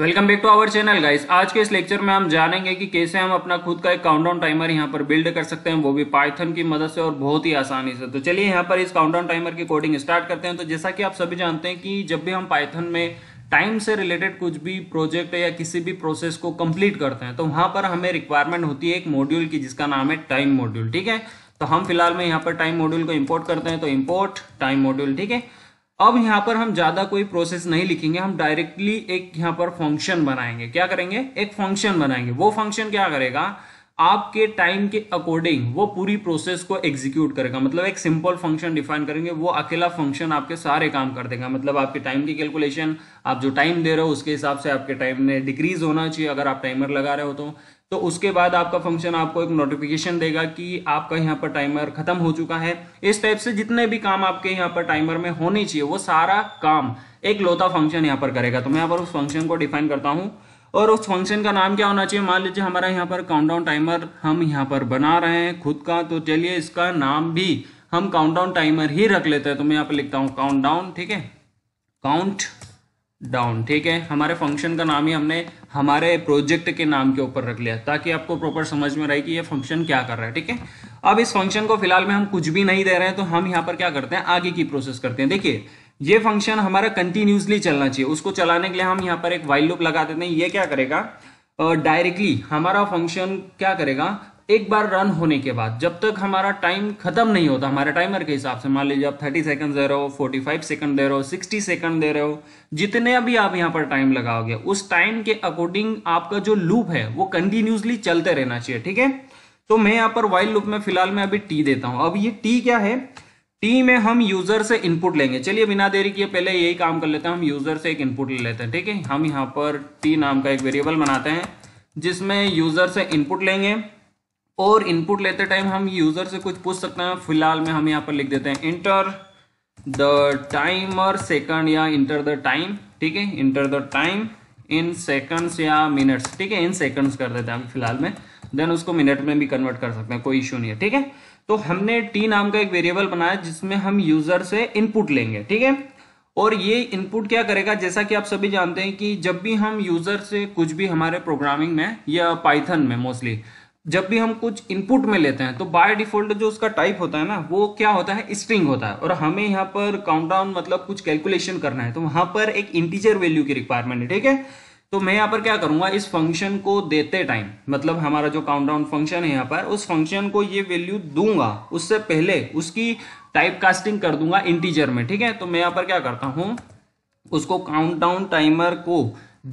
welcome back to our channel guys आज के इस लेक्चर में हम जानेंगे कि कैसे हम अपना खुद का एक काउंटडाउन टाइमर यहाँ पर बिल्ड कर सकते हैं वो भी पाइथन की मदद से और बहुत ही आसानी से तो चलिए यहाँ पर इस काउंटडाउन टाइमर की कोडिंग स्टार्ट करते हैं तो जैसा कि आप सभी जानते हैं कि जब भी हम पाइथन में टाइम से रिलेटेड कुछ भी प्रोजेक्ट या किसी भी प्रोसेस को कम्प्लीट करते हैं तो वहाँ पर हमें रिक्वायरमेंट होती है एक मॉड्यूल की जिसका नाम है टाइम मॉड्यूल ठीक है तो हम फिलहाल में यहाँ पर टाइम मॉड्यूल को इम्पोर्ट करते हैं तो इम्पोर्ट टाइम मॉड्यूल ठीक है अब यहां पर हम ज्यादा कोई प्रोसेस नहीं लिखेंगे हम डायरेक्टली एक यहां पर फंक्शन बनाएंगे क्या करेंगे एक फंक्शन बनाएंगे वो फंक्शन क्या करेगा आपके टाइम के अकॉर्डिंग वो पूरी प्रोसेस को एग्जीक्यूट करेगा मतलब एक सिंपल फंक्शन डिफाइन करेंगे वो अकेला फंक्शन आपके सारे काम कर देगा मतलब आपके टाइम की कैलकुलेशन आप जो टाइम दे रहे हो उसके हिसाब से आपके टाइम में डिक्रीज होना चाहिए अगर आप टाइमर लगा रहे हो तो तो उसके बाद आपका फंक्शन आपको एक नोटिफिकेशन देगा कि आपका यहाँ पर टाइमर खत्म हो चुका है इस टाइप से जितने भी काम आपके यहाँ पर टाइमर में होने चाहिए वो सारा काम एक लोता फंक्शन यहाँ पर करेगा तो मैं यहाँ पर उस फंक्शन को डिफाइन करता हूँ और उस फंक्शन का नाम क्या होना चाहिए मान लीजिए हमारा यहाँ पर काउंटडाउन टाइमर हम यहाँ पर बना रहे हैं खुद का तो चलिए इसका नाम भी हम काउंटडाउन टाइमर ही रख लेते हैं तो मैं यहाँ पर लिखता हूँ काउंटडाउन ठीक है काउंट डाउन ठीक है हमारे फंक्शन का नाम ही हमने हमारे प्रोजेक्ट के नाम के ऊपर रख लिया ताकि आपको प्रॉपर समझ में रहे कि ये फंक्शन क्या कर रहा है ठीक है अब इस फंक्शन को फिलहाल में हम कुछ भी नहीं दे रहे हैं तो हम यहाँ पर क्या करते हैं आगे की प्रोसेस करते हैं देखिए ये फंक्शन हमारा कंटिन्यूसली चलना चाहिए उसको चलाने के लिए हम यहाँ पर एक वाइल लुप लगा देते हैं ये क्या करेगा डायरेक्टली uh, हमारा फंक्शन क्या करेगा एक बार रन होने के बाद जब तक हमारा टाइम खत्म नहीं होता हमारे टाइमर के हिसाब से मान लीजिए आप थर्टी सेकंड दे रहे हो फोर्टी फाइव सेकंड दे रहे हो सिक्सटी सेकंड दे रहे हो जितने अभी आप यहाँ पर टाइम लगाओगे उस टाइम के अकॉर्डिंग आपका जो लूप है वो कंटिन्यूसली चलते रहना चाहिए ठीक है तो मैं यहाँ पर वाइल्ड लूप में फिलहाल मैं अभी टी देता हूँ अब ये टी क्या है टी में हम यूजर से इनपुट लेंगे चलिए बिना देरी किए पहले यही काम कर लेते हैं हम यूजर से एक इनपुट ले लेते हैं ठीक है हम यहाँ पर टी नाम का एक वेरिएबल बनाते हैं जिसमें यूजर से इनपुट लेंगे और इनपुट लेते टाइम हम यूज़र से कुछ पूछ सकते हैं फिलहाल में हम यहाँ पर लिख देते हैं इंटर द टाइम और सेकंड या इंटर द टाइम ठीक है enter the time in seconds या मिनट्स ठीक है इन सेकंड्स कर देते हैं फिलहाल में देन उसको मिनट में भी कन्वर्ट कर सकते हैं कोई इश्यू नहीं है ठीक है तो हमने टी नाम का एक वेरिएबल बनाया जिसमें हम यूजर से इनपुट लेंगे ठीक है और ये इनपुट क्या करेगा जैसा कि आप सभी जानते हैं कि जब भी हम यूजर से कुछ भी हमारे प्रोग्रामिंग में या पाइथन में मोस्टली जब भी हम कुछ इनपुट में लेते हैं तो बाय डिफॉल्ट जो उसका टाइप होता है ना वो क्या होता है स्ट्रिंग होता है और हमें यहाँ पर काउंटडाउन मतलब कुछ कैलकुलेशन करना है तो वहां पर एक इंटीजर वैल्यू की रिक्वायरमेंट है ठीक है तो मैं यहाँ पर क्या करूंगा इस फंक्शन को देते टाइम मतलब हमारा जो काउंटडाउन फंक्शन है यहाँ पर उस फंक्शन को ये वैल्यू दूंगा उससे पहले उसकी टाइप कास्टिंग कर दूंगा इंटीजर में ठीक है तो मैं यहाँ पर क्या करता हूँ उसको काउंटडाउन टाइमर को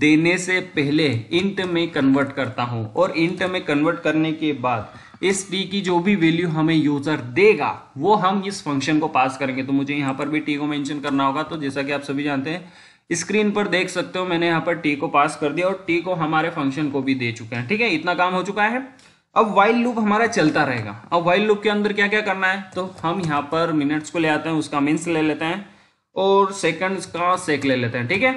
देने से पहले इंट में कन्वर्ट करता हूं और इंट में कन्वर्ट करने के बाद इस टी की जो भी वैल्यू हमें यूजर देगा वो हम इस फंक्शन को पास करेंगे तो मुझे यहाँ पर भी टी को मेंशन करना होगा तो जैसा कि आप सभी जानते हैं स्क्रीन पर देख सकते हो मैंने यहाँ पर टी को पास कर दिया और टी को हमारे फंक्शन को भी दे चुके हैं ठीक है इतना काम हो चुका है अब वाइल्ड लूप हमारा चलता रहेगा अब वाइल्ड लूप के अंदर क्या क्या करना है तो हम यहाँ पर मिनट्स को ले आते हैं उसका मिनट्स ले लेते हैं और सेकेंड्स का सेक ले लेते हैं ठीक है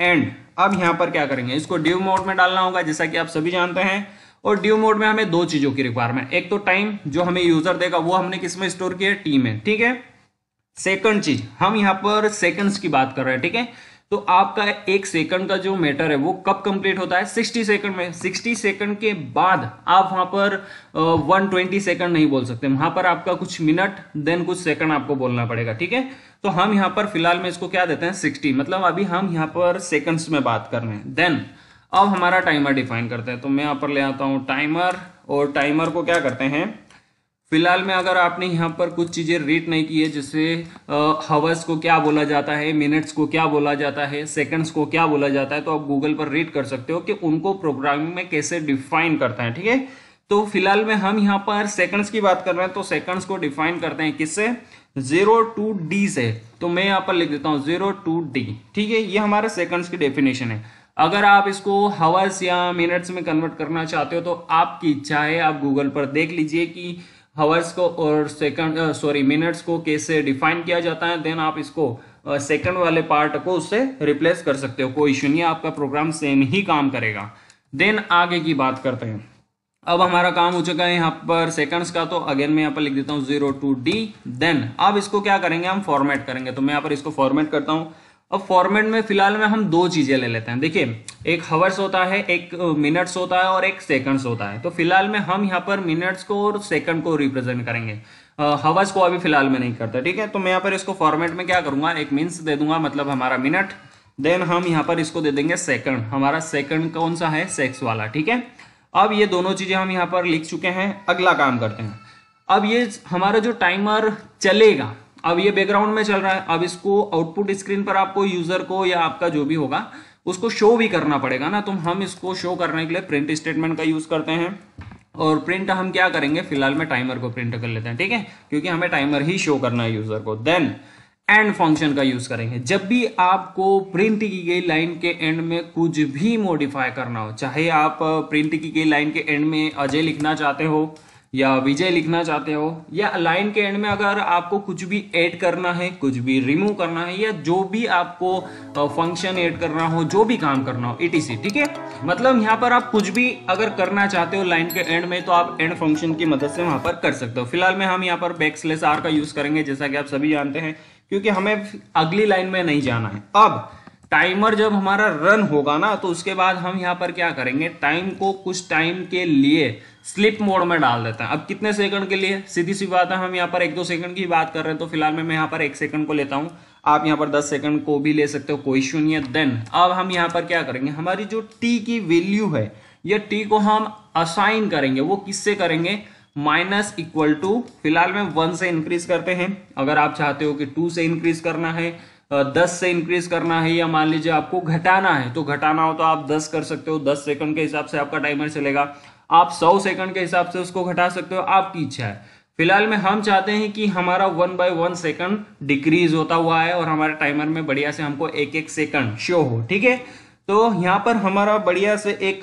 एंड अब यहाँ पर क्या करेंगे इसको ड्यू मोड में डालना होगा जैसा कि आप सभी जानते हैं और ड्यू मोड में हमें दो चीजों की रिक्वायरमेंट एक तो टाइम जो हमें यूजर देगा वो हमने किस में स्टोर किया टी में ठीक है सेकंड चीज हम यहाँ पर सेकंड्स की बात कर रहे हैं ठीक है तो आपका एक सेकंड का जो मैटर है वो कब कंप्लीट होता है 60 सेकंड में 60 सेकंड के बाद आप वहां पर वन ट्वेंटी सेकंड नहीं बोल सकते वहां पर आपका कुछ मिनट देन कुछ सेकंड आपको बोलना पड़ेगा ठीक है तो हम यहां पर फिलहाल में इसको क्या देते हैं 60 मतलब अभी हम यहां पर सेकंड्स में बात कर रहे हैं देन अब हमारा टाइमर डिफाइन करते हैं तो मैं यहां पर ले आता हूं टाइमर और टाइमर को क्या करते हैं फिलहाल में अगर आपने यहाँ पर कुछ चीज़ें रीड नहीं की है जैसे हवर्स को क्या बोला जाता है मिनट्स को क्या बोला जाता है सेकंड्स को क्या बोला जाता है तो आप गूगल पर रीड कर सकते हो कि उनको प्रोग्रामिंग में कैसे डिफाइन करता है ठीक है तो फिलहाल में हम यहाँ पर सेकंड्स की बात कर रहे हैं तो सेकंड्स को डिफाइन करते हैं किससे जीरो टू डी से तो मैं यहाँ पर लिख देता हूँ जीरो टू डी ठीक है ये हमारे सेकंड्स की डेफिनेशन है अगर आप इसको हवर्स या मिनट्स में कन्वर्ट करना चाहते हो तो आपकी इच्छा है आप गूगल पर देख लीजिए कि हवर्स को और सेकंड सॉरी मिनट्स को कैसे डिफाइन किया जाता है देन आप इसको सेकंड uh, वाले पार्ट को उससे रिप्लेस कर सकते हो कोई इश्यू नहीं आपका प्रोग्राम सेम ही काम करेगा देन आगे की बात करते हैं अब हमारा काम हो चुका है यहाँ पर सेकंड्स का तो अगेन मैं यहाँ पर लिख देता हूँ जीरो टू डी देन अब इसको क्या करेंगे हम फॉर्मेट करेंगे तो मैं यहाँ पर इसको फॉर्मेट करता हूँ अब फॉर्मेट में फिलहाल में हम दो चीज़ें ले लेते हैं देखिए एक हवर्स होता है एक मिनट्स होता है और एक सेकंड्स होता है तो फिलहाल में हम यहाँ पर मिनट्स को और सेकंड को रिप्रेजेंट करेंगे हवर्स को अभी फिलहाल में नहीं करता ठीक है तो मैं यहाँ पर इसको फॉर्मेट में क्या करूंगा एक मीन्स दे दूंगा मतलब हमारा मिनट देन हम यहाँ पर इसको दे देंगे सेकंड हमारा सेकंड कौन सा है सेक्स वाला ठीक है अब ये दोनों चीज़ें हम यहाँ पर लिख चुके हैं अगला काम करते हैं अब ये हमारा जो टाइमर चलेगा अब ये बैकग्राउंड में चल रहा है अब इसको आउटपुट स्क्रीन पर आपको यूजर को या आपका जो भी होगा उसको शो भी करना पड़ेगा ना तो हम इसको शो करने के लिए प्रिंट स्टेटमेंट का यूज करते हैं और प्रिंट हम क्या करेंगे फिलहाल में टाइमर को प्रिंट कर लेते हैं ठीक है क्योंकि हमें टाइमर ही शो करना है यूजर को देन एंड फंक्शन का यूज करेंगे जब भी आपको प्रिंट की गई लाइन के एंड में कुछ भी मॉडिफाई करना हो चाहे आप प्रिंट की गई लाइन के एंड में अजय लिखना चाहते हो या विजय लिखना चाहते हो या लाइन के एंड में अगर आपको कुछ भी ऐड करना है कुछ भी रिमूव करना है या जो भी आपको फंक्शन ऐड करना हो जो भी काम करना हो सी ठीक है मतलब यहाँ पर आप कुछ भी अगर करना चाहते हो लाइन के एंड में तो आप एंड फंक्शन की मदद से वहां पर कर सकते हो फिलहाल में हम यहाँ पर बैक स्लेस आर का यूज करेंगे जैसा कि आप सभी जानते हैं क्योंकि हमें अगली लाइन में नहीं जाना है अब टाइमर जब हमारा रन होगा ना तो उसके बाद हम यहाँ पर क्या करेंगे टाइम को कुछ टाइम के लिए स्लिप मोड में डाल देते हैं अब कितने सेकंड के लिए सीधी सी बात है हम यहाँ पर एक दो सेकंड की बात कर रहे हैं तो फिलहाल मैं यहाँ पर एक सेकंड को लेता हूँ आप यहाँ पर दस सेकंड को भी ले सकते हो कोई इश्यू नहीं है देन अब हम यहाँ पर क्या करेंगे हमारी जो टी की वैल्यू है यह टी को हम असाइन करेंगे वो किससे करेंगे माइनस इक्वल टू फिलहाल में वन से इंक्रीज करते हैं अगर आप चाहते हो कि टू से इंक्रीज करना है दस से इंक्रीज करना है या मान लीजिए आपको घटाना है तो घटाना हो तो आप दस कर सकते हो दस सेकंड के हिसाब से आपका टाइमर चलेगा आप सौ सेकंड के हिसाब से उसको घटा सकते हो आपकी इच्छा है फिलहाल में हम चाहते हैं कि हमारा one by one second decrease होता हुआ है और हमारे टाइमर में बढ़िया से हमको एक एक सेकंड शो हो ठीक है तो यहाँ पर हमारा बढ़िया से एक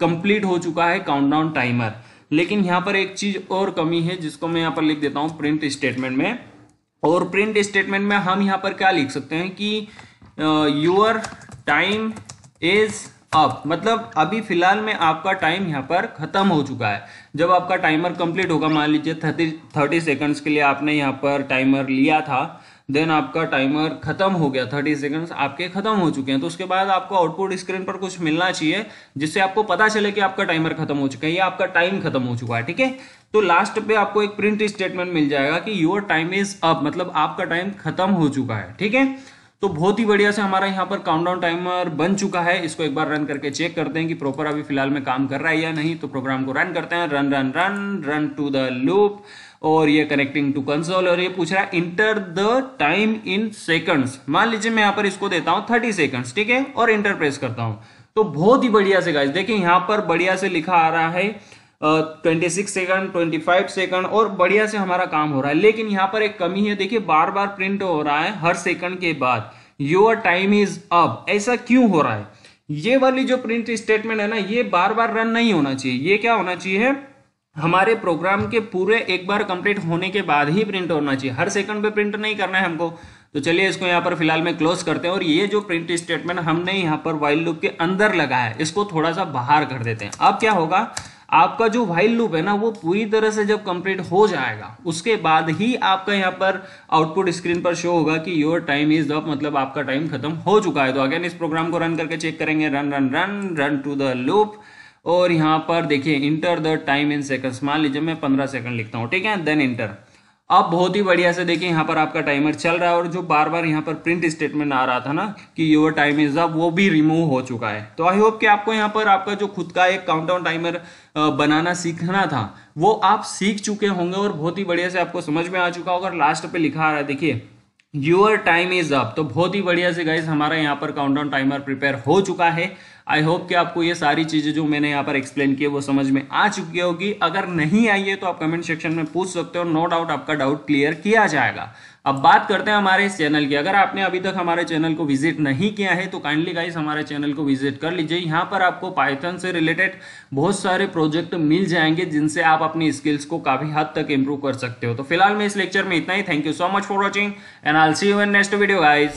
कंप्लीट हो चुका है काउंटडाउन टाइमर लेकिन यहाँ पर एक चीज और कमी है जिसको मैं यहाँ पर लिख देता हूँ प्रिंट स्टेटमेंट में और प्रिंट स्टेटमेंट में हम यहाँ पर क्या लिख सकते हैं कि योर टाइम इज अप मतलब अभी फिलहाल में आपका टाइम यहाँ पर खत्म हो चुका है जब आपका टाइमर कंप्लीट होगा मान लीजिए थर्टी थर्टी सेकेंड्स के लिए आपने यहाँ पर टाइमर लिया था देन आपका टाइमर खत्म हो गया थर्टी सेकेंड्स आपके खत्म हो चुके हैं तो उसके बाद आपको आउटपुट स्क्रीन पर कुछ मिलना चाहिए जिससे आपको पता चले कि आपका टाइमर खत्म हो चुका है या आपका टाइम खत्म हो चुका है ठीक है तो लास्ट पे आपको एक प्रिंट स्टेटमेंट मिल जाएगा कि योर टाइम इज अप मतलब आपका टाइम खत्म हो चुका है ठीक है तो बहुत ही बढ़िया से हमारा यहाँ पर काउंटडाउन टाइमर बन चुका है इसको एक बार रन करके चेक करते हैं कि प्रॉपर अभी फिलहाल में काम कर रहा है या नहीं तो प्रोग्राम को रन करते हैं run run run run to the loop और ये कनेक्टिंग टू कंसोल और ये पूछ रहा है enter the time in seconds मान लीजिए मैं यहां पर इसको देता हूं थर्टी सेकंड्स ठीक है और इंटर प्रेस करता हूं तो बहुत ही बढ़िया से गाइस देखिए यहां पर बढ़िया से लिखा आ रहा है twenty six second twenty five second और बढ़िया से हमारा काम हो रहा है लेकिन यहाँ पर एक कमी है देखिए बार बार प्रिंट हो रहा है हर सेकंड के बाद योर टाइम इज अप ऐसा क्यों हो रहा है ये वाली जो प्रिंट स्टेटमेंट है ना ये बार बार रन नहीं होना चाहिए ये क्या होना चाहिए हमारे प्रोग्राम के पूरे एक बार कंप्लीट होने के बाद ही प्रिंट होना चाहिए हर सेकंड पे प्रिंट नहीं करना है हमको तो चलिए इसको यहाँ पर फिलहाल में क्लोज करते हैं और ये जो प्रिंट स्टेटमेंट हमने यहाँ पर वाइल लूप के अंदर लगा है इसको थोड़ा सा बाहर कर देते हैं अब क्या होगा आपका जो वाइल लूप है ना वो पूरी तरह से जब कंप्लीट हो जाएगा उसके बाद ही आपका यहाँ पर आउटपुट स्क्रीन पर शो होगा कि योर टाइम इज अप मतलब आपका टाइम खत्म हो चुका है तो अगेन इस प्रोग्राम को रन करके चेक करेंगे run run run run to the loop और यहाँ पर देखिए enter the time in seconds मान लीजिए मैं पंद्रह सेकंड लिखता हूँ ठीक है देन इंटर अब बहुत ही बढ़िया से देखिए यहाँ पर आपका टाइमर चल रहा है और जो बार बार यहाँ पर प्रिंट स्टेटमेंट आ रहा था ना कि योर टाइम इज अब वो भी रिमूव हो चुका है तो आई होप कि आपको यहाँ पर आपका जो खुद का एक काउंटडाउन टाइमर बनाना सीखना था वो आप सीख चुके होंगे और बहुत ही बढ़िया से आपको समझ में आ चुका होगा लास्ट पर लिखा आ रहा है देखिए योर टाइम इज अप तो बहुत ही बढ़िया से गाइज हमारा यहाँ पर डाउन टाइमर प्रिपेयर हो चुका है आई होप कि आपको ये सारी चीज़ें जो मैंने यहाँ पर एक्सप्लेन की है वो समझ में आ चुकी होगी अगर नहीं आई है तो आप कमेंट सेक्शन में पूछ सकते हो नो डाउट आपका डाउट क्लियर किया जाएगा अब बात करते हैं हमारे इस चैनल की अगर आपने अभी तक हमारे चैनल को विजिट नहीं किया है तो काइंडली गाइस हमारे चैनल को विजिट कर लीजिए यहाँ पर आपको पाइथन से रिलेटेड बहुत सारे प्रोजेक्ट मिल जाएंगे जिनसे आप अपनी स्किल्स को काफी हद तक इंप्रूव कर सकते हो तो फिलहाल में इस लेक्चर में इतना ही thank you so much for watching and all see you in next video guys